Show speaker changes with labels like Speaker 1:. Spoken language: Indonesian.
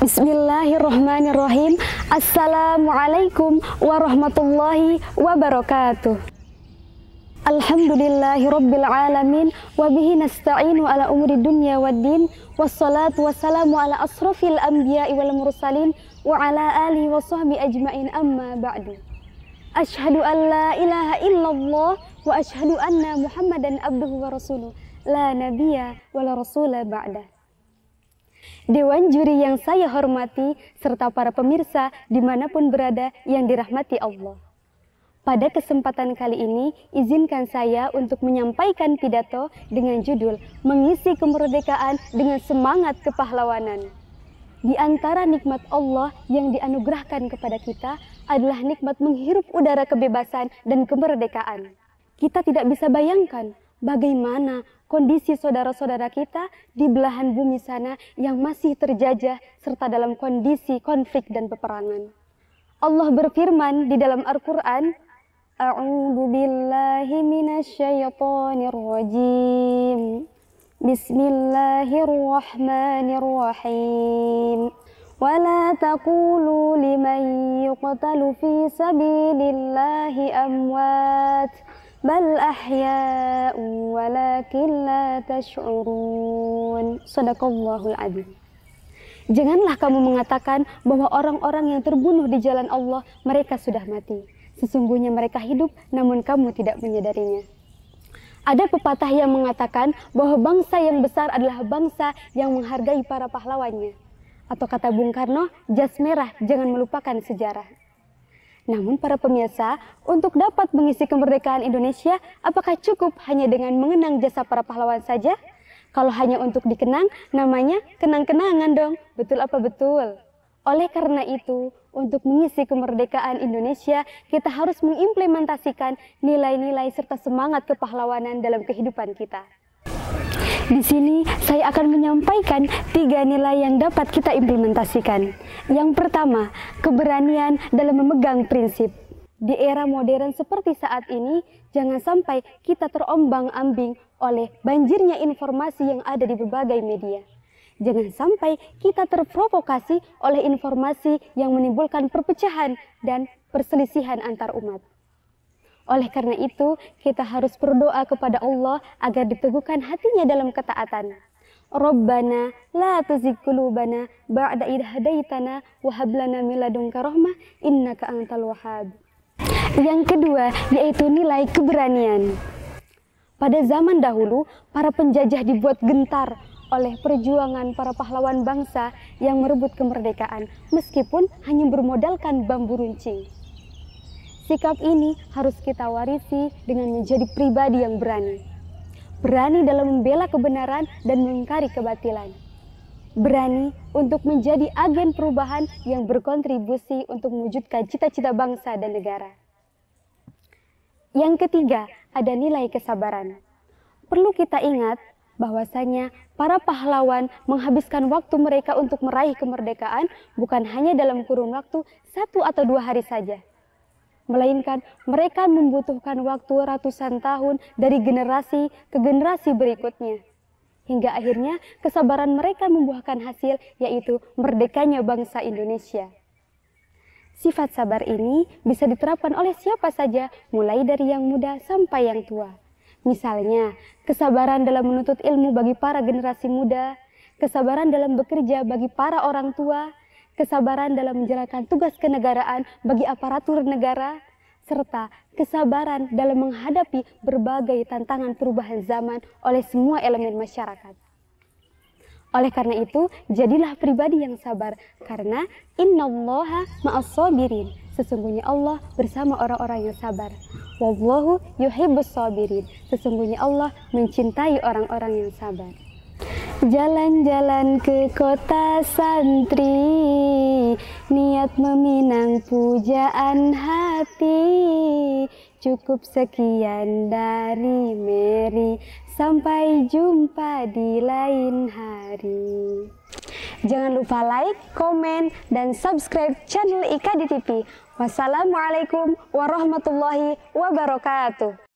Speaker 1: Bismillahirrahmanirrahim. Assalamualaikum warahmatullahi wabarakatuh. Alhamdulillahi rabbil alamin wa bihi nasta'inu ala umuri dunya waddin wassalatu wassalamu ala asrafil anbiya'i wal mursalin wa ala alihi wa sahbi ajmain amma ba'du. Ashhadu an la ilaha illallah wa ashhadu anna Muhammadan abduhu wa rasuluh. La nabiyya wa la rasula ba'dah. Dewan juri yang saya hormati, serta para pemirsa dimanapun berada yang dirahmati Allah. Pada kesempatan kali ini, izinkan saya untuk menyampaikan pidato dengan judul Mengisi Kemerdekaan dengan Semangat Kepahlawanan. Di antara nikmat Allah yang dianugerahkan kepada kita adalah nikmat menghirup udara kebebasan dan kemerdekaan. Kita tidak bisa bayangkan bagaimana kondisi saudara-saudara kita di belahan bumi sana yang masih terjajah serta dalam kondisi konflik dan peperangan. Allah berfirman di dalam Al-Qur'an, "A'udhu billahi minasyaitonir rajim. Bismillahirrahmanirrahim. ولا تقولوا لمن يقتل في سبيل الله أموات bal ولكن walakin la tash'urun sadaqallahul adzim Janganlah kamu mengatakan bahwa orang-orang yang terbunuh di jalan Allah mereka sudah mati. Sesungguhnya mereka hidup namun kamu tidak menyadarinya. Ada pepatah yang mengatakan bahwa bangsa yang besar adalah bangsa yang menghargai para pahlawannya. Atau kata Bung Karno, jas merah jangan melupakan sejarah. Namun para pemirsa, untuk dapat mengisi kemerdekaan Indonesia, apakah cukup hanya dengan mengenang jasa para pahlawan saja? Kalau hanya untuk dikenang, namanya kenang-kenangan dong. Betul apa betul? Oleh karena itu, untuk mengisi kemerdekaan Indonesia, kita harus mengimplementasikan nilai-nilai serta semangat kepahlawanan dalam kehidupan kita. Di sini saya akan menyampaikan tiga nilai yang dapat kita implementasikan. Yang pertama, keberanian dalam memegang prinsip. Di era modern seperti saat ini, jangan sampai kita terombang-ambing oleh banjirnya informasi yang ada di berbagai media. Jangan sampai kita terprovokasi oleh informasi yang menimbulkan perpecahan dan perselisihan antar umat. Oleh karena itu, kita harus berdoa kepada Allah agar diteguhkan hatinya dalam ketaatan. Rabbana la tuzigh qulubana ba'da idh hadaitana wa hab lana min ladunka rahmah innaka antal wahhab. Yang kedua yaitu nilai keberanian. Pada zaman dahulu, para penjajah dibuat gentar oleh perjuangan para pahlawan bangsa yang merebut kemerdekaan meskipun hanya bermodalkan bambu runcing. Sikap ini harus kita warisi dengan menjadi pribadi yang berani. Berani dalam membela kebenaran dan mengingkari kebatilan. Berani untuk menjadi agen perubahan yang berkontribusi untuk mewujudkan cita-cita bangsa dan negara. Yang ketiga, ada nilai kesabaran. Perlu kita ingat bahwasanya para pahlawan menghabiskan waktu mereka untuk meraih kemerdekaan bukan hanya dalam kurun waktu satu atau dua hari saja, melainkan mereka membutuhkan waktu ratusan tahun dari generasi ke generasi berikutnya. Hingga akhirnya kesabaran mereka membuahkan hasil yaitu merdekanya bangsa Indonesia. Sifat sabar ini bisa diterapkan oleh siapa saja, mulai dari yang muda sampai yang tua. Misalnya, kesabaran dalam menuntut ilmu bagi para generasi muda, kesabaran dalam bekerja bagi para orang tua, kesabaran dalam menjalankan tugas kenegaraan bagi aparatur negara, serta kesabaran dalam menghadapi berbagai tantangan perubahan zaman oleh semua elemen masyarakat. Oleh karena itu, jadilah pribadi yang sabar, karena innallaha ma'as Sesungguhnya Allah bersama orang-orang yang sabar. Wallahu yuhibbus sabirin. Sesungguhnya Allah mencintai orang-orang yang sabar. Jalan-jalan ke kota santri Niat meminang pujaan hati Cukup sekian dari Mary Sampai jumpa di lain hari Jangan lupa like, komen, dan subscribe channel IKDTV Wassalamualaikum warahmatullahi wabarakatuh